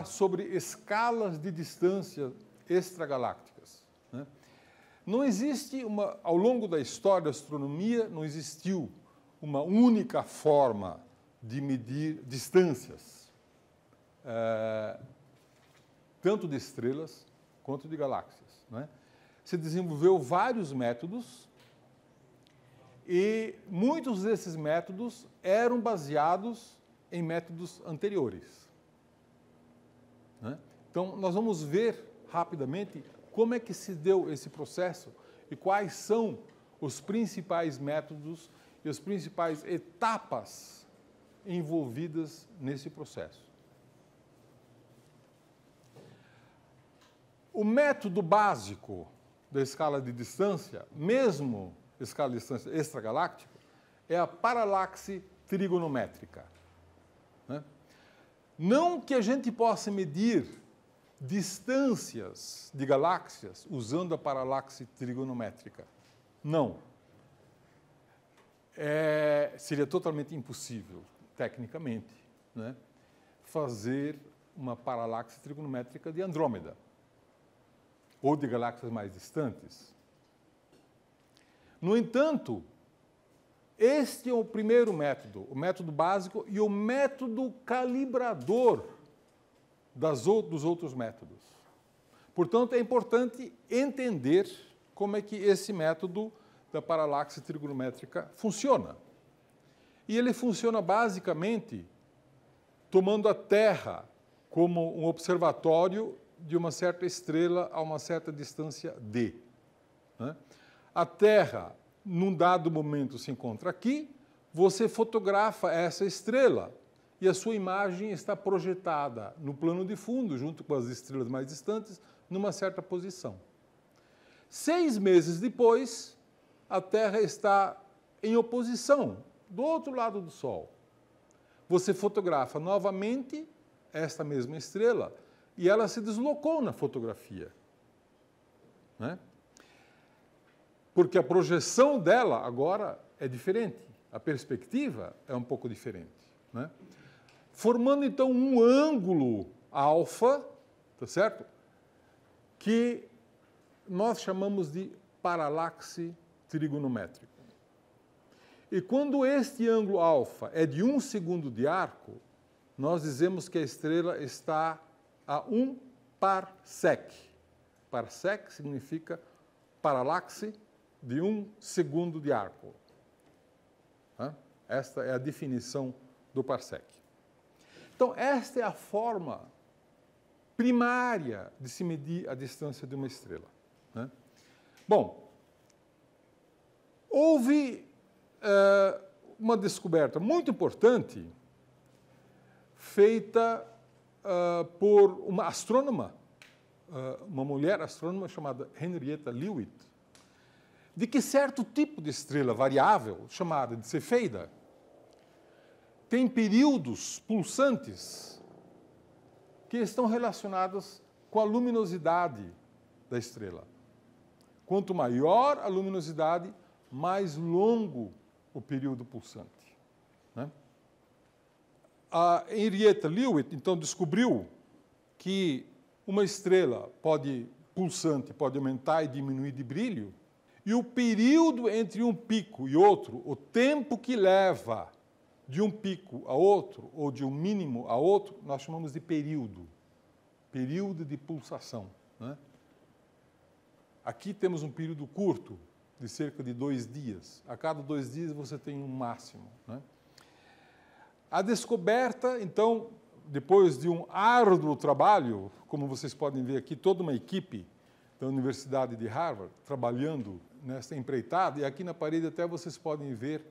falar sobre escalas de distância extragalácticas. Né? Não existe uma, ao longo da história da astronomia, não existiu uma única forma de medir distâncias, é, tanto de estrelas quanto de galáxias. Né? Se desenvolveu vários métodos e muitos desses métodos eram baseados em métodos anteriores. Então, nós vamos ver rapidamente como é que se deu esse processo e quais são os principais métodos e as principais etapas envolvidas nesse processo. O método básico da escala de distância, mesmo escala de distância extragaláctica, é a paralaxe trigonométrica. Né? Não que a gente possa medir distâncias de galáxias usando a paralaxe trigonométrica. Não. É, seria totalmente impossível, tecnicamente, né, fazer uma paralaxe trigonométrica de Andrômeda ou de galáxias mais distantes. No entanto, este é o primeiro método, o método básico e o método calibrador das ou, dos outros métodos. Portanto, é importante entender como é que esse método da paralaxe trigonométrica funciona. E ele funciona basicamente tomando a Terra como um observatório de uma certa estrela a uma certa distância d. Né? A Terra, num dado momento, se encontra aqui, você fotografa essa estrela e a sua imagem está projetada no plano de fundo, junto com as estrelas mais distantes, numa certa posição. Seis meses depois, a Terra está em oposição, do outro lado do Sol. Você fotografa novamente esta mesma estrela e ela se deslocou na fotografia. Né? Porque a projeção dela agora é diferente, a perspectiva é um pouco diferente. Né? formando então um ângulo alfa, tá certo? Que nós chamamos de paralaxe trigonométrico. E quando este ângulo alfa é de um segundo de arco, nós dizemos que a estrela está a um parsec. Parsec significa paralaxe de um segundo de arco. Esta é a definição do parsec. Então, esta é a forma primária de se medir a distância de uma estrela. Né? Bom, houve uh, uma descoberta muito importante feita uh, por uma astrônoma, uh, uma mulher astrônoma chamada Henrietta Lewitt, de que certo tipo de estrela variável, chamada de Cefeida, tem períodos pulsantes que estão relacionados com a luminosidade da estrela. Quanto maior a luminosidade, mais longo o período pulsante. Né? A Henrietta Leawitt, então, descobriu que uma estrela pode pulsante pode aumentar e diminuir de brilho, e o período entre um pico e outro, o tempo que leva de um pico a outro, ou de um mínimo a outro, nós chamamos de período. Período de pulsação. Né? Aqui temos um período curto, de cerca de dois dias. A cada dois dias você tem um máximo. Né? A descoberta, então, depois de um árduo trabalho, como vocês podem ver aqui, toda uma equipe da Universidade de Harvard trabalhando nesta empreitada, e aqui na parede até vocês podem ver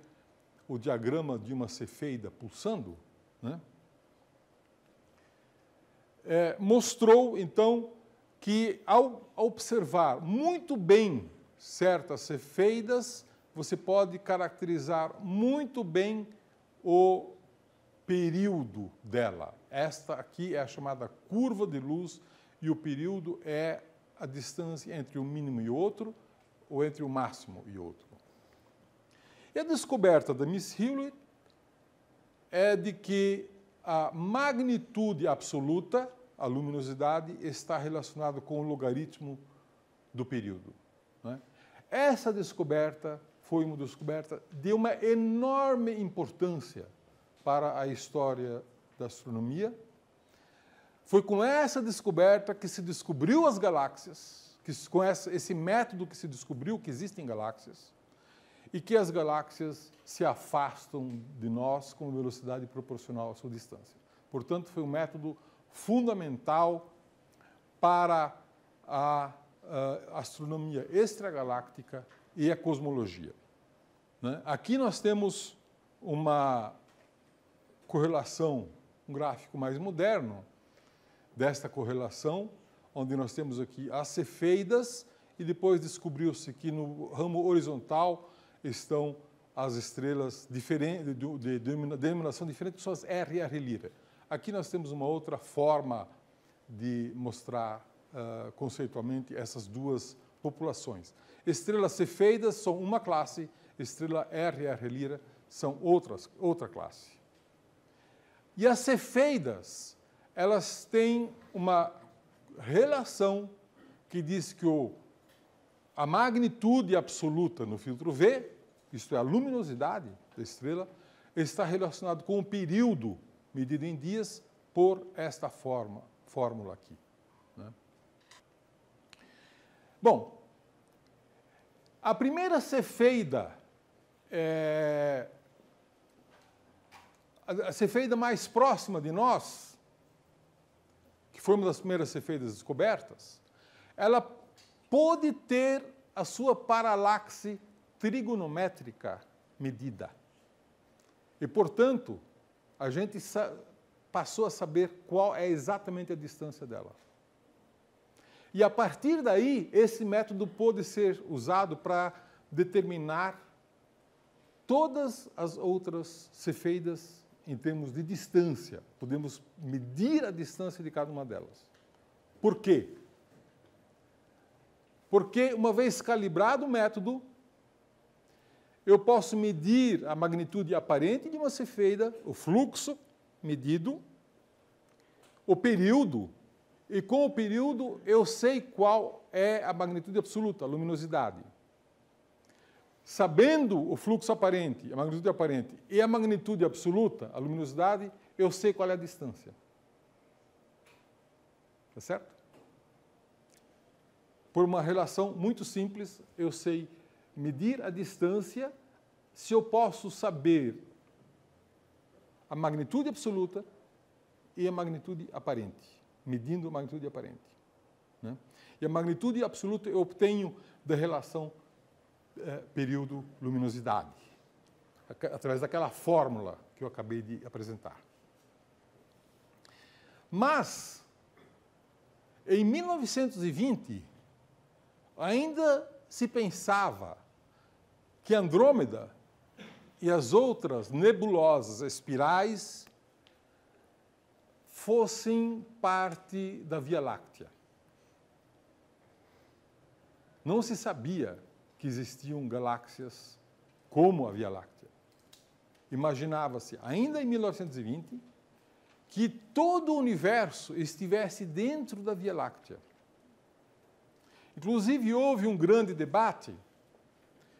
o diagrama de uma cefeida pulsando, né? é, mostrou então que ao observar muito bem certas cefeidas, você pode caracterizar muito bem o período dela. Esta aqui é a chamada curva de luz e o período é a distância entre um mínimo e outro ou entre o máximo e outro. E a descoberta da Miss Hewlett é de que a magnitude absoluta, a luminosidade, está relacionada com o logaritmo do período. Né? Essa descoberta foi uma descoberta de uma enorme importância para a história da astronomia. Foi com essa descoberta que se descobriu as galáxias, que, com essa, esse método que se descobriu que existem galáxias e que as galáxias se afastam de nós com velocidade proporcional à sua distância. Portanto, foi um método fundamental para a, a astronomia extragaláctica e a cosmologia. Né? Aqui nós temos uma correlação, um gráfico mais moderno desta correlação, onde nós temos aqui as cefeidas e depois descobriu-se que no ramo horizontal estão as estrelas diferente, de, denominação diferente, que são as RR Lira. Aqui nós temos uma outra forma de mostrar uh, conceitualmente essas duas populações. Estrelas cefeidas são uma classe, estrela RR Lira são outras, outra classe. E as cefeidas, elas têm uma relação que diz que o, a magnitude absoluta no filtro V isto é, a luminosidade da estrela, está relacionado com o período medido em dias por esta forma, fórmula aqui. Né? Bom, a primeira cefeida, é, a cefeida mais próxima de nós, que foi uma das primeiras cefeidas descobertas, ela pôde ter a sua paralaxe trigonométrica medida. E, portanto, a gente passou a saber qual é exatamente a distância dela. E a partir daí, esse método pôde ser usado para determinar todas as outras cefeidas em termos de distância. Podemos medir a distância de cada uma delas. Por quê? Porque, uma vez calibrado o método, eu posso medir a magnitude aparente de uma cefeida, o fluxo medido, o período, e com o período eu sei qual é a magnitude absoluta, a luminosidade. Sabendo o fluxo aparente, a magnitude aparente e a magnitude absoluta, a luminosidade, eu sei qual é a distância. Está certo? Por uma relação muito simples, eu sei medir a distância, se eu posso saber a magnitude absoluta e a magnitude aparente, medindo a magnitude aparente. Né? E a magnitude absoluta eu obtenho da relação eh, período-luminosidade, através daquela fórmula que eu acabei de apresentar. Mas, em 1920, ainda se pensava que é Andrômeda e as outras nebulosas espirais fossem parte da Via Láctea. Não se sabia que existiam galáxias como a Via Láctea. Imaginava-se, ainda em 1920, que todo o universo estivesse dentro da Via Láctea. Inclusive, houve um grande debate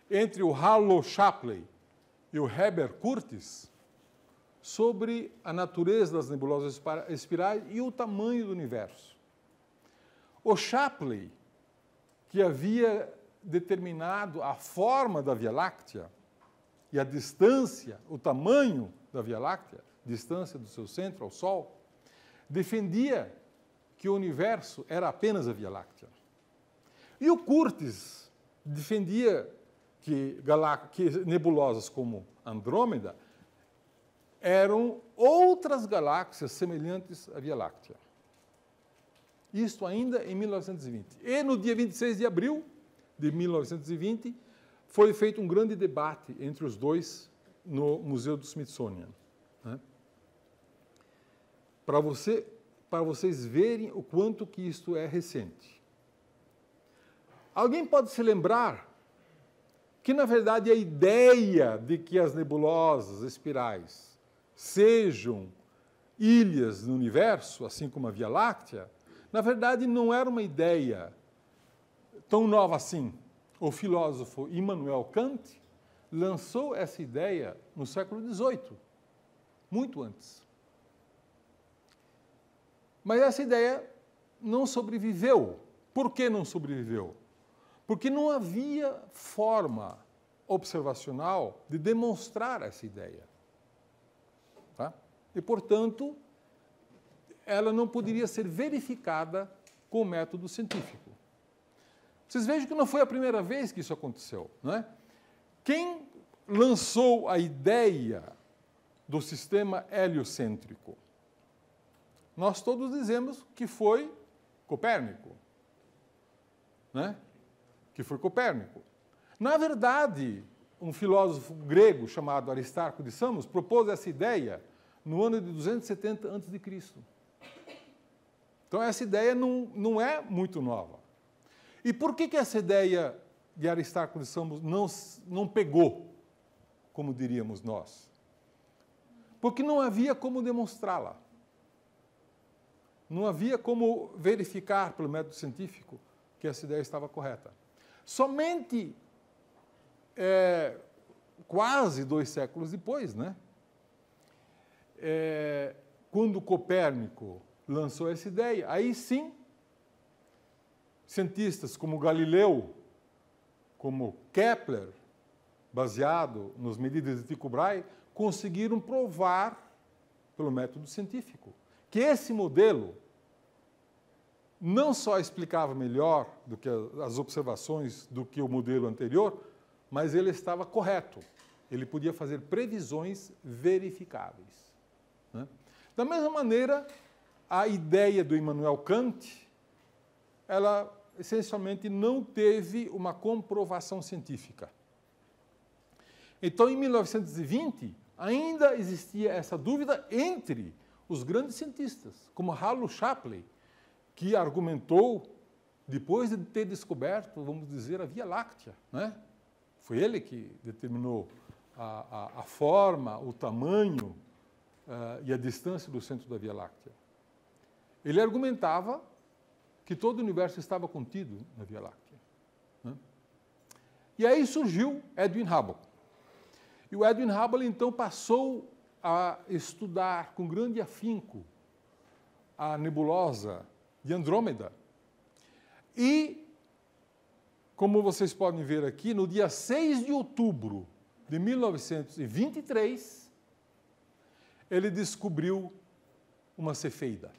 entre o Harlow Shapley e o Heber Curtis sobre a natureza das nebulosas espirais e o tamanho do universo. O Shapley, que havia determinado a forma da Via Láctea e a distância, o tamanho da Via Láctea, distância do seu centro ao Sol, defendia que o universo era apenas a Via Láctea. E o Curtis defendia que, que nebulosas como Andrômeda eram outras galáxias semelhantes à Via Láctea. Isto ainda em 1920. E no dia 26 de abril de 1920, foi feito um grande debate entre os dois no Museu do Smithsonian. Né? Para você, para vocês verem o quanto que isto é recente. Alguém pode se lembrar que na verdade a ideia de que as nebulosas espirais sejam ilhas no universo, assim como a Via Láctea, na verdade não era uma ideia tão nova assim. O filósofo Immanuel Kant lançou essa ideia no século XVIII, muito antes. Mas essa ideia não sobreviveu. Por que não sobreviveu? porque não havia forma observacional de demonstrar essa ideia. Tá? E, portanto, ela não poderia ser verificada com o método científico. Vocês vejam que não foi a primeira vez que isso aconteceu. Né? Quem lançou a ideia do sistema heliocêntrico? Nós todos dizemos que foi Copérnico. Né? que foi Copérnico. Na verdade, um filósofo grego chamado Aristarco de Samos propôs essa ideia no ano de 270 a.C. Então, essa ideia não, não é muito nova. E por que, que essa ideia de Aristarco de Samos não, não pegou, como diríamos nós? Porque não havia como demonstrá-la. Não havia como verificar, pelo método científico, que essa ideia estava correta. Somente é, quase dois séculos depois, né? É, quando Copérnico lançou essa ideia, aí sim, cientistas como Galileu, como Kepler, baseado nas medidas de Tycho Brahe, conseguiram provar pelo método científico que esse modelo não só explicava melhor do que as observações do que o modelo anterior, mas ele estava correto. Ele podia fazer previsões verificáveis. Né? Da mesma maneira, a ideia do Immanuel Kant, ela essencialmente não teve uma comprovação científica. Então, em 1920, ainda existia essa dúvida entre os grandes cientistas, como Harlow Shapley, que argumentou, depois de ter descoberto, vamos dizer, a Via Láctea. Né? Foi ele que determinou a, a, a forma, o tamanho uh, e a distância do centro da Via Láctea. Ele argumentava que todo o universo estava contido na Via Láctea. Né? E aí surgiu Edwin Hubble. E o Edwin Hubble então passou a estudar com grande afinco a nebulosa de Andrômeda. E, como vocês podem ver aqui, no dia 6 de outubro de 1923, ele descobriu uma cefeida.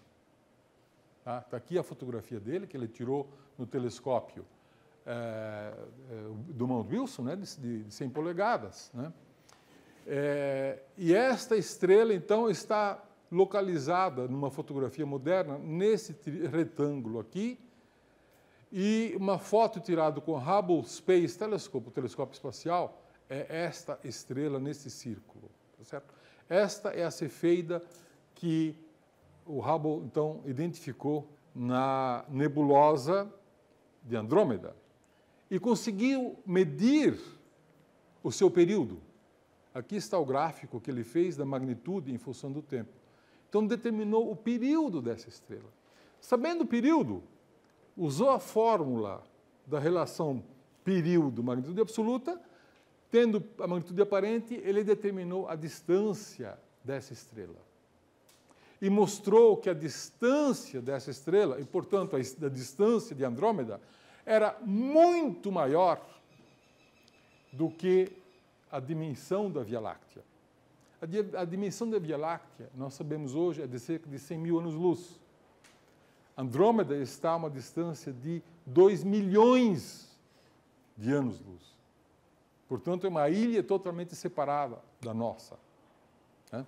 Está tá aqui a fotografia dele, que ele tirou no telescópio é, do Mount Wilson, né, de, de 100 polegadas. Né? É, e esta estrela, então, está localizada numa fotografia moderna nesse retângulo aqui, e uma foto tirada com o Hubble Space Telescope, o telescópio espacial, é esta estrela nesse círculo, tá certo? Esta é a Cefeida que o Hubble então identificou na nebulosa de Andrômeda e conseguiu medir o seu período. Aqui está o gráfico que ele fez da magnitude em função do tempo. Então determinou o período dessa estrela. Sabendo o período, usou a fórmula da relação período-magnitude absoluta, tendo a magnitude aparente, ele determinou a distância dessa estrela. E mostrou que a distância dessa estrela, e portanto a distância de Andrômeda, era muito maior do que a dimensão da Via Láctea. A, dimensão da Via Láctea, nós sabemos hoje, é de cerca de 100 mil anos-luz. Andrômeda está a uma distância de 2 milhões de anos-luz. Portanto, é uma ilha totalmente separada da nossa. Né?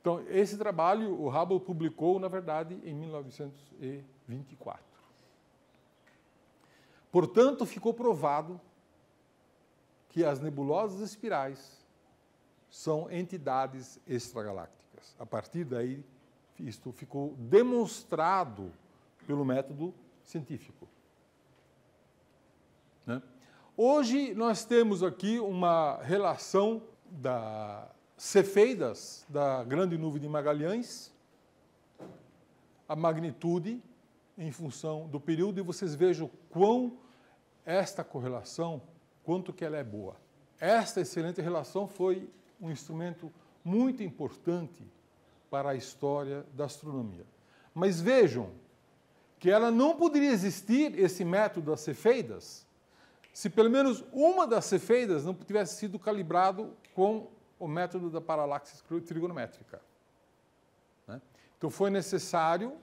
Então, esse trabalho o Hubble publicou, na verdade, em 1924. Portanto, ficou provado que as nebulosas espirais são entidades extragalácticas. A partir daí, isto ficou demonstrado pelo método científico. Né? Hoje nós temos aqui uma relação da Cefeidas, da Grande Nuvem de Magalhães, a magnitude em função do período, e vocês vejam quão esta correlação, quanto que ela é boa. Esta excelente relação foi um instrumento muito importante para a história da astronomia. Mas vejam que ela não poderia existir, esse método das cefeidas, se pelo menos uma das cefeidas não tivesse sido calibrado com o método da paralaxe trigonométrica. Né? Então foi necessário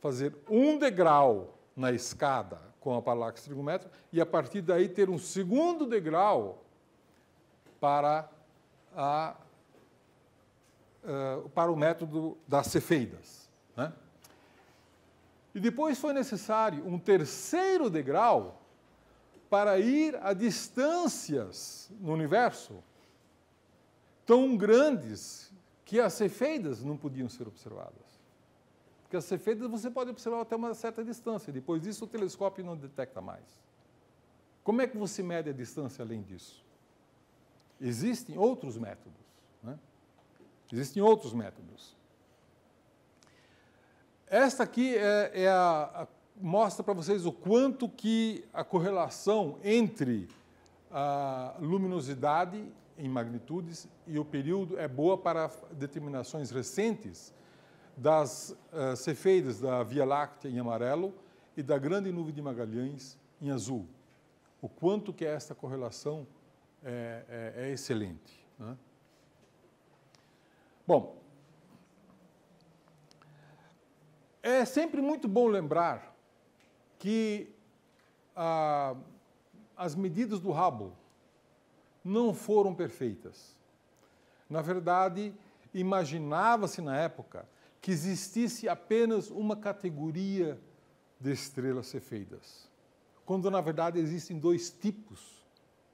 fazer um degrau na escada com a paralaxe trigonométrica e a partir daí ter um segundo degrau para a, eh, para o método das cefeidas. Né? E depois foi necessário um terceiro degrau para ir a distâncias no universo tão grandes que as cefeidas não podiam ser observadas. Porque as cefeidas você pode observar até uma certa distância, depois disso o telescópio não detecta mais. Como é que você mede a distância além disso? Existem outros métodos. Né? Existem outros métodos. Esta aqui é, é a, a, mostra para vocês o quanto que a correlação entre a luminosidade em magnitudes e o período é boa para determinações recentes das uh, eh, cefeidas da Via Láctea em amarelo e da Grande Nuvem de Magalhães em azul. O quanto que é esta correlação é, é, é excelente. Né? Bom, é sempre muito bom lembrar que ah, as medidas do rabo não foram perfeitas. Na verdade, imaginava-se na época que existisse apenas uma categoria de estrelas cefeidas, quando na verdade existem dois tipos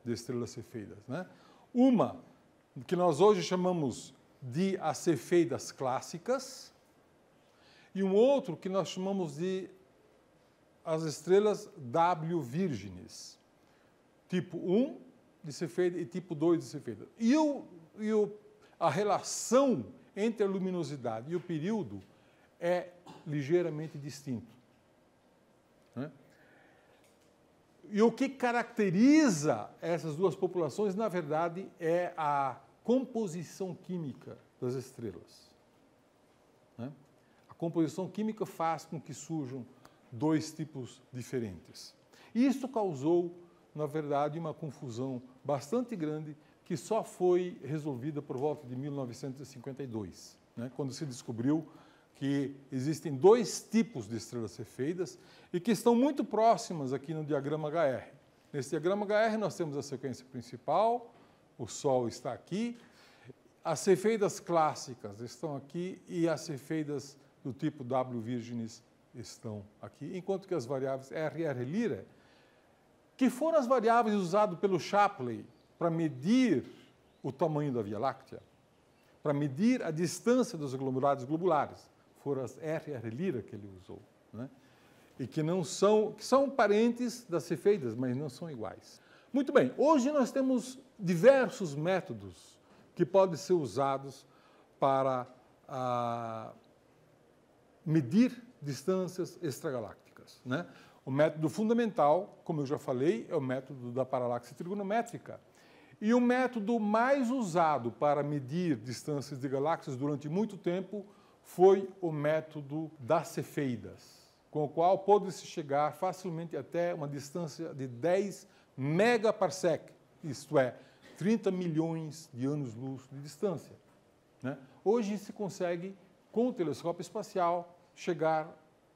de estrelas cefeidas. Né? Uma que nós hoje chamamos de as cefeidas clássicas e um outro que nós chamamos de as estrelas W virgens, tipo 1 de cefeida e tipo 2 de cefeida. E, o, e o, a relação entre a luminosidade e o período é ligeiramente distinto. Né? E o que caracteriza essas duas populações, na verdade, é a composição química das estrelas. Né? A composição química faz com que surjam dois tipos diferentes. Isso causou, na verdade, uma confusão bastante grande que só foi resolvida por volta de 1952, né? quando se descobriu que existem dois tipos de estrelas cefeidas e que estão muito próximas aqui no diagrama HR. Nesse diagrama HR nós temos a sequência principal, o Sol está aqui, as cefeidas clássicas estão aqui e as cefeidas do tipo W Virginis estão aqui, enquanto que as variáveis R e R Lyra, que foram as variáveis usadas pelo Shapley para medir o tamanho da Via Láctea, para medir a distância dos aglomerados globulares foram as RR Lira que ele usou, né? e que não são, que são parentes das cefeidas, mas não são iguais. Muito bem, hoje nós temos diversos métodos que podem ser usados para ah, medir distâncias extragalácticas. Né? O método fundamental, como eu já falei, é o método da paralaxe trigonométrica. E o método mais usado para medir distâncias de galáxias durante muito tempo foi o método das cefeidas, com o qual pôde-se chegar facilmente até uma distância de 10 megaparsec, isto é, 30 milhões de anos-luz de distância. Né? Hoje se consegue, com o telescópio espacial, chegar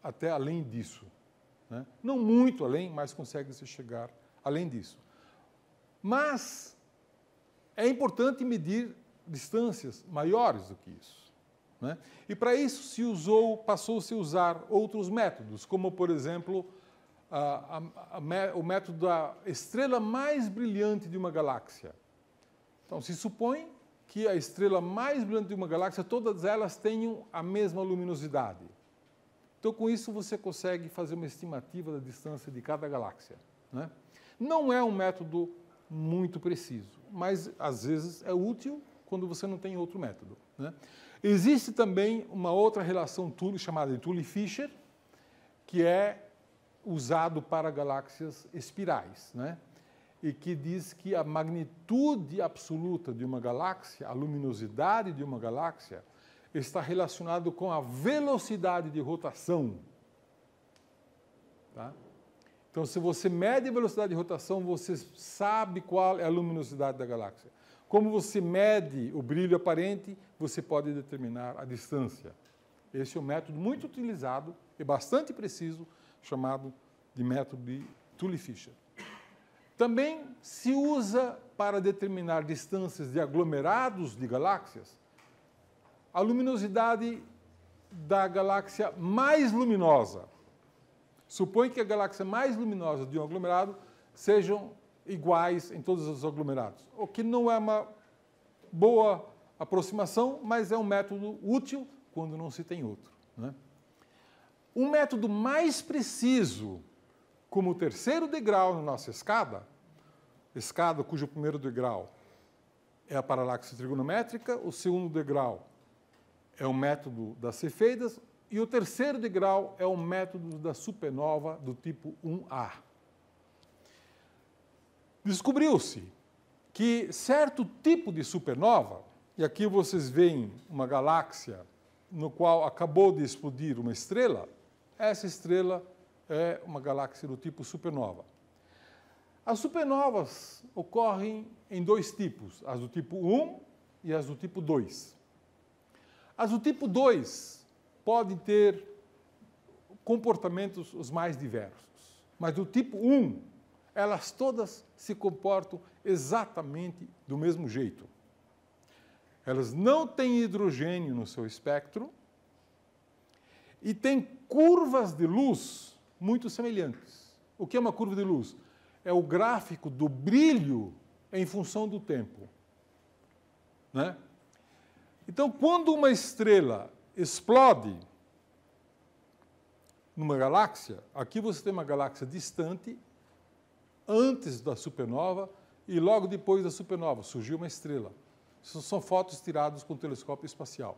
até além disso. Né? Não muito além, mas consegue-se chegar além disso. Mas é importante medir distâncias maiores do que isso. Né? E para isso se usou, passou-se a usar outros métodos, como por exemplo a, a, a, o método da estrela mais brilhante de uma galáxia. Então se supõe que a estrela mais brilhante de uma galáxia, todas elas tenham a mesma luminosidade. Então com isso você consegue fazer uma estimativa da distância de cada galáxia. Né? Não é um método muito preciso, mas às vezes é útil quando você não tem outro método. Né? Existe também uma outra relação Tully chamada de Tully-Fisher, que é usado para galáxias espirais, né? e que diz que a magnitude absoluta de uma galáxia, a luminosidade de uma galáxia, está relacionado com a velocidade de rotação. Tá? Então, se você mede a velocidade de rotação, você sabe qual é a luminosidade da galáxia. Como você mede o brilho aparente, você pode determinar a distância. Esse é um método muito utilizado e bastante preciso, chamado de método de Tully Fisher. Também se usa para determinar distâncias de aglomerados de galáxias a luminosidade da galáxia mais luminosa. Supõe que a galáxia mais luminosa de um aglomerado sejam iguais em todos os aglomerados. O que não é uma boa aproximação, mas é um método útil quando não se tem outro. Né? Um método mais preciso, como o terceiro degrau na nossa escada, escada cujo primeiro degrau é a paralaxe trigonométrica, o segundo degrau é o método das cefeidas e o terceiro degrau é o método da supernova do tipo 1A. Descobriu-se que certo tipo de supernova, e aqui vocês veem uma galáxia no qual acabou de explodir uma estrela, essa estrela é uma galáxia do tipo supernova. As supernovas ocorrem em dois tipos, as do tipo 1 e as do tipo 2. As do tipo 2 podem ter comportamentos os mais diversos, mas do tipo 1 elas todas se comportam exatamente do mesmo jeito. Elas não têm hidrogênio no seu espectro e têm curvas de luz muito semelhantes. O que é uma curva de luz? É o gráfico do brilho em função do tempo. Né? Então, quando uma estrela explode numa galáxia, aqui você tem uma galáxia distante antes da supernova e logo depois da supernova surgiu uma estrela. Isso são fotos tiradas com o telescópio espacial.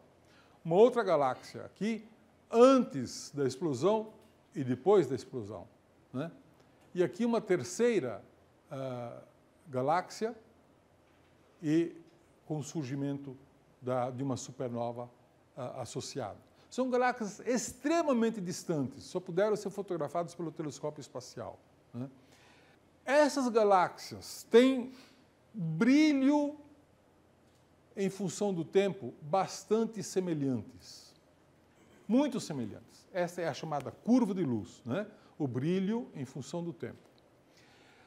Uma outra galáxia aqui antes da explosão e depois da explosão. Né? E aqui uma terceira uh, galáxia e com o surgimento da, de uma supernova uh, associada. São galáxias extremamente distantes, só puderam ser fotografadas pelo telescópio espacial. Né? Essas galáxias têm brilho em função do tempo bastante semelhantes. Muito semelhantes. Esta é a chamada curva de luz, né? o brilho em função do tempo.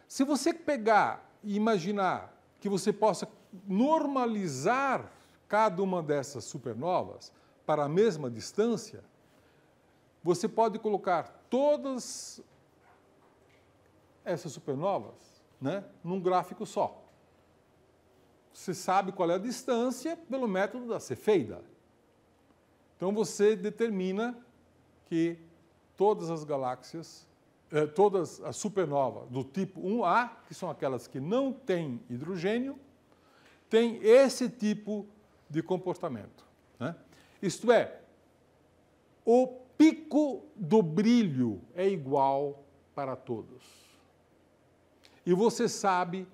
Se você pegar e imaginar que você possa normalizar cada uma dessas supernovas para a mesma distância, você pode colocar todas essas supernovas né, num gráfico só. Você sabe qual é a distância pelo método da Cefeida. Então você determina que todas as galáxias, eh, todas as supernovas do tipo 1A, que são aquelas que não têm hidrogênio, têm esse tipo de comportamento. Né? Isto é, o pico do brilho é igual para todos e você sabe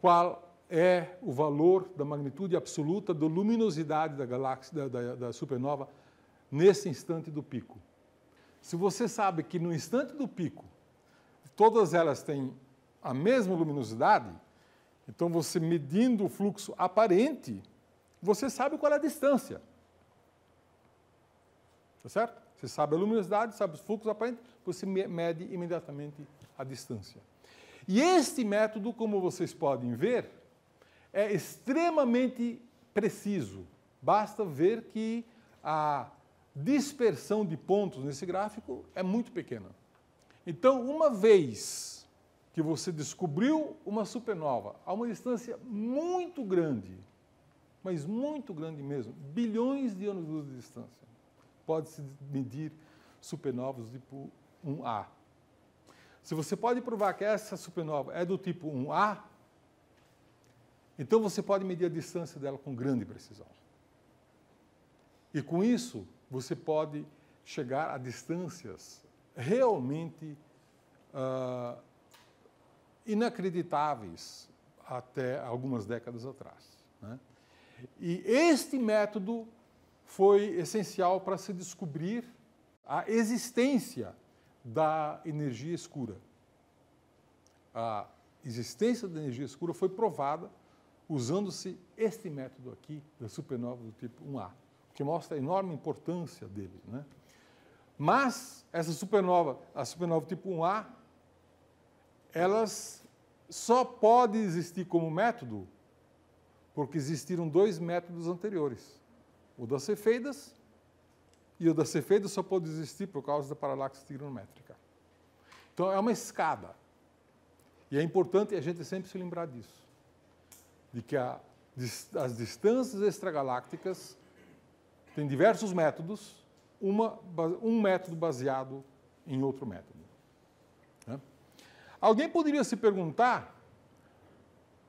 qual é o valor da magnitude absoluta da luminosidade da galáxia, da, da, da supernova, nesse instante do pico. Se você sabe que no instante do pico todas elas têm a mesma luminosidade, então você medindo o fluxo aparente, você sabe qual é a distância. Tá certo? Você sabe a luminosidade, sabe os fluxos aparentes, você mede imediatamente a distância. E este método, como vocês podem ver, é extremamente preciso. Basta ver que a dispersão de pontos nesse gráfico é muito pequena. Então, uma vez que você descobriu uma supernova a uma distância muito grande, mas muito grande mesmo, bilhões de anos-luz de distância, pode-se medir supernovas tipo 1A. Se você pode provar que essa supernova é do tipo 1A, então você pode medir a distância dela com grande precisão. E com isso, você pode chegar a distâncias realmente uh, inacreditáveis até algumas décadas atrás. Né? E este método foi essencial para se descobrir a existência da energia escura. A existência da energia escura foi provada usando-se este método aqui da supernova do tipo 1A, o que mostra a enorme importância dele. Né? Mas essa supernova, a supernova tipo 1A, elas só pode existir como método porque existiram dois métodos anteriores, o das Cefeidas e o da Cefeida só pôde existir por causa da paralaxe trigonométrica. Então, é uma escada. E é importante a gente sempre se lembrar disso, de que a, as distâncias extragalácticas têm diversos métodos, uma, um método baseado em outro método. Né? Alguém poderia se perguntar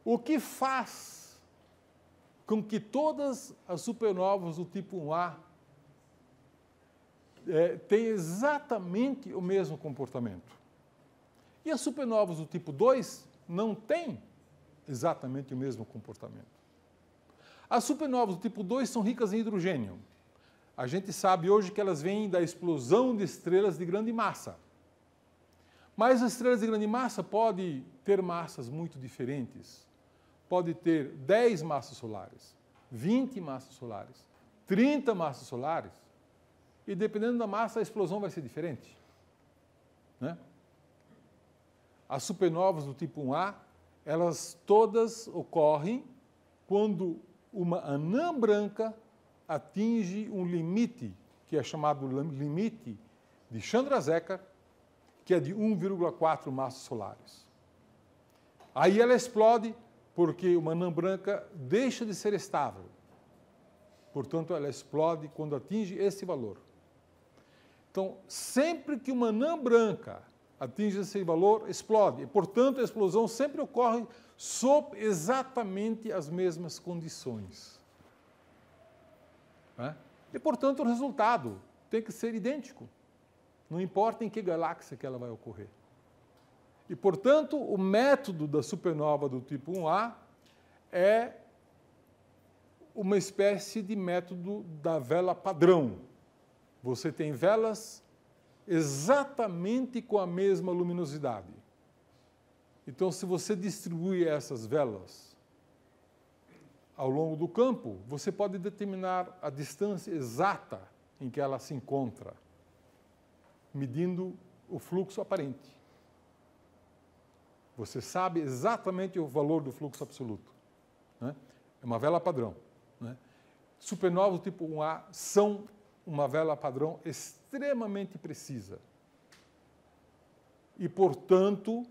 o que faz com que todas as supernovas do tipo 1A é, tem exatamente o mesmo comportamento. E as supernovas do tipo 2 não têm exatamente o mesmo comportamento. As supernovas do tipo 2 são ricas em hidrogênio. A gente sabe hoje que elas vêm da explosão de estrelas de grande massa. Mas as estrelas de grande massa podem ter massas muito diferentes. Pode ter 10 massas solares, 20 massas solares, 30 massas solares e dependendo da massa, a explosão vai ser diferente. Né? As supernovas do tipo 1A, elas todas ocorrem quando uma anã branca atinge um limite, que é chamado limite de Chandrasekhar, que é de 1,4 massas solares. Aí ela explode porque uma anã branca deixa de ser estável. Portanto, ela explode quando atinge esse valor. Então, sempre que uma anã branca atinge esse valor, explode. E, portanto, a explosão sempre ocorre sob exatamente as mesmas condições. Né? E, portanto, o resultado tem que ser idêntico. Não importa em que galáxia que ela vai ocorrer. E, portanto, o método da supernova do tipo 1A é uma espécie de método da vela padrão você tem velas exatamente com a mesma luminosidade. Então, se você distribui essas velas ao longo do campo, você pode determinar a distância exata em que ela se encontra, medindo o fluxo aparente. Você sabe exatamente o valor do fluxo absoluto. Né? É uma vela padrão. Né? Supernovas tipo 1A são uma vela padrão extremamente precisa. E, portanto,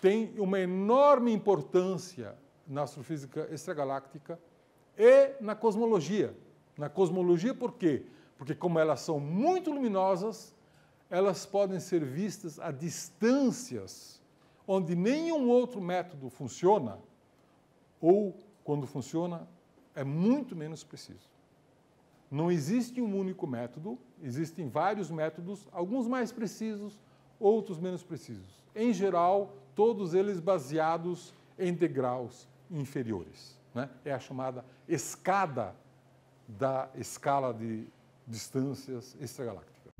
tem uma enorme importância na astrofísica extragaláctica e na cosmologia. Na cosmologia, por quê? Porque, como elas são muito luminosas, elas podem ser vistas a distâncias onde nenhum outro método funciona, ou, quando funciona, é muito menos preciso. Não existe um único método, existem vários métodos, alguns mais precisos, outros menos precisos. Em geral, todos eles baseados em degraus inferiores. Né? É a chamada escada da escala de distâncias extragalácticas.